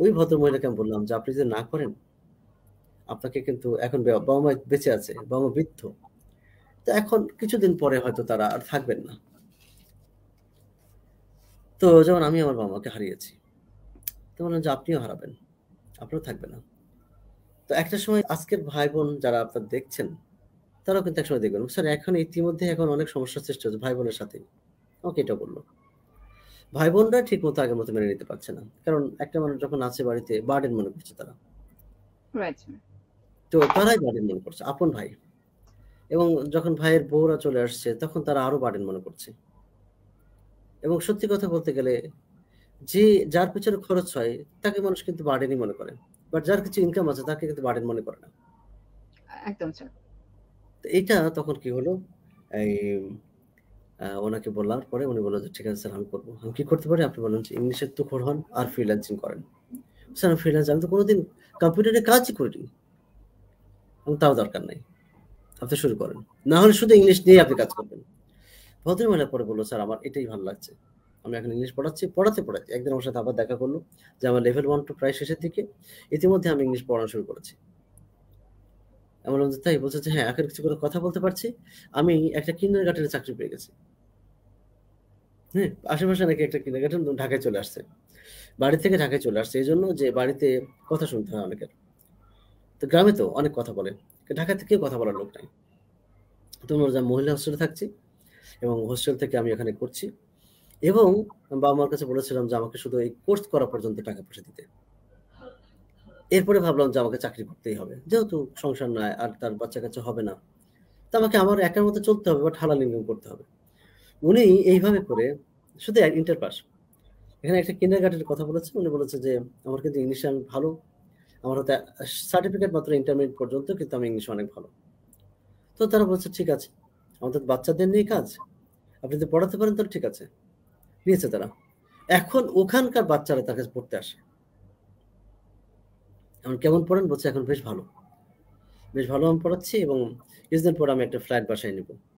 ওই ভদ্রমহিলাকে আমি বললাম যে আপনি যদি না করেন আপনাকে কিন্তু এখন বাবা মা বেঁচে আছে বাবা মা বৃদ্ধ তো এখন কিছুদিন পরে হয়তো তারা আর থাকবেন না তো যেমন আমি আমার বাবা মাকে হারিয়েছি তো বললাম যে আপনিও হারাবেন আপনারও থাকবে না তো একটা সময় আজকের ভাই বোন যারা আপনার দেখছেন তারাও কিন্তু এক সময় দেখবেন স্যার এখন ইতিমধ্যে এখন অনেক সমস্যার সৃষ্টি হচ্ছে ভাই বোনের সাথে আমাকে এটা বললো ভাই বোনরা ঠিক মতো আগের মতো মেনে নিতে পারছে না কারণ একটা মানুষ যখন আছে বাড়িতে বার্ডেন মনে করছে তারা তো তারাই বার্ডেন মনে করছে আপন ভাই এবং যখন ভাইয়ের বউরা চলে আসছে তখন তারা আরো বার্ডেন মনে করছে এবং সত্যি কথা বলতে গেলে যে যার পিছনে খরচ হয় তাকে মানুষ কিন্তু বার্ডেনই মনে করে বাট যার কিছু ইনকাম আছে তাকে কিন্তু বার্ডেন মনে করে না একদম স্যার এটা তখন কি হলো এই ওনাকে বলার পরে উনি বললো যে ঠিক আছে স্যার আমি করবো আমি কি করতে পারি আপনি বলেন যে ইংলিশের তুখর হন আর ফ্রিল্যান্সিং করেন স্যার আমি ফ্রিল্যান্স আমি তো কোনোদিন কম্পিউটারে কাজই করিনি এবং তাও দরকার নাই আপনি শুরু করেন না হলে শুধু ইংলিশ নিয়ে আপনি কাজ করবেন মহিলা পরে বললো স্যার আমার এটাই ভালো লাগছে আমি এখন ইংলিশ পড়াচ্ছি পড়াতে পড়াচ্ছি একদিন আমার সাথে আবার দেখা করলো যে আমার লেভেল ওয়ান টু প্রায় শেষের দিকে ইতিমধ্যে আমি ইংলিশ পড়ানো শুরু করেছি আমি বললাম তাই বলছে যে হ্যাঁ এখন কিছু করে কথা বলতে পারছি আমি একটা কিন্ডার গার্ডেনের চাকরি পেয়ে গেছি হ্যাঁ আশেপাশে নাকি একটা কিন্ডারগার্টেন ঢাকায় চলে আসছে বাড়ি থেকে ঢাকায় চলে আসছে এই জন্য যে বাড়িতে কথা শুনতে হয় অনেকের তো গ্রামে তো অনেক কথা বলে ঢাকা থেকে কথা বলার লোক নাই আমরা যা মহিলা হোস্টেলে থাকছি এবং হোস্টেল থেকে আমি এখানে করছি এবং বাবা মার কাছে বলেছিলাম যে আমাকে শুধু এই কোর্স করা পর্যন্ত টাকা পয়সা দিতে এরপরে ভাবলাম যে আমাকে চাকরি করতেই হবে যেহেতু সংসার নয় আর তার বাচ্চা কাচ্চা হবে না তো আমাকে আমার একার মতো চলতে হবে বা ঠালা ইনকাম করতে হবে উনি এইভাবে করে শুধু ইন্টার পাস এখানে একটা কিন্ডার গার্ডেনের কথা বলেছে উনি বলেছে যে আমার কিন্তু ইংলিশে আমি ভালো আমার হতে সার্টিফিকেট মাত্র ইন্টারমিডিয়েট পর্যন্ত কিন্তু আমি ইংলিশে অনেক ভালো তো তারা বলছে ঠিক আছে আমাদের বাচ্চাদের নিয়ে কাজ আপনি যদি পড়াতে পারেন তাহলে ঠিক আছে নিয়েছে তারা এখন ওখানকার বাচ্চারা তার কাছে পড়তে আসে এখন কেমন পড়েন বলছে এখন বেশ ভালো বেশ ভালো আমি পড়াচ্ছি এবং কিছুদিন পর আমি একটা ফ্ল্যাট বাসায় নেবো